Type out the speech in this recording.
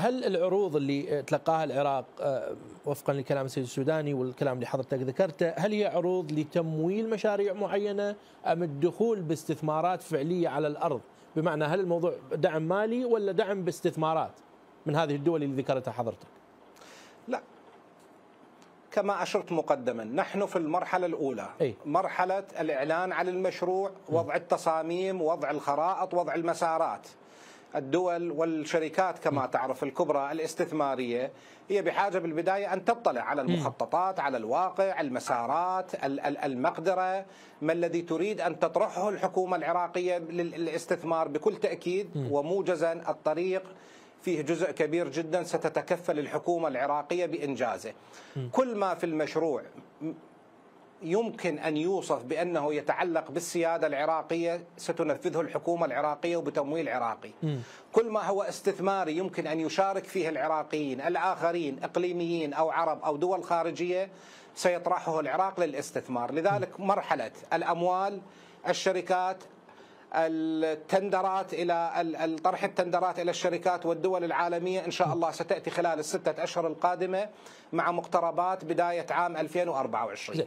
هل العروض اللي آه، تلقاها العراق آه، وفقا لكلام السيد السوداني والكلام اللي حضرتك ذكرته هل هي عروض لتمويل مشاريع معينه ام الدخول باستثمارات فعليه على الارض بمعنى هل الموضوع دعم مالي ولا دعم باستثمارات من هذه الدول اللي ذكرتها حضرتك لا كما أشرت مقدما نحن في المرحلة الأولى أي؟ مرحلة الإعلان عن المشروع وضع التصاميم وضع الخرائط وضع المسارات الدول والشركات كما تعرف الكبرى الاستثماريه هي بحاجه بالبدايه ان تطلع على المخططات على الواقع المسارات المقدره ما الذي تريد ان تطرحه الحكومه العراقيه للاستثمار بكل تاكيد وموجزا الطريق فيه جزء كبير جدا ستتكفل الحكومة العراقية بإنجازه كل ما في المشروع يمكن أن يوصف بأنه يتعلق بالسيادة العراقية ستنفذه الحكومة العراقية وبتمويل عراقي م. كل ما هو استثماري يمكن أن يشارك فيه العراقيين الآخرين إقليميين أو عرب أو دول خارجية سيطرحه العراق للاستثمار لذلك م. مرحلة الأموال الشركات التندرات الى طرح التندرات الى الشركات والدول العالميه ان شاء الله ستاتي خلال السته اشهر القادمه مع مقتربات بدايه عام 2024.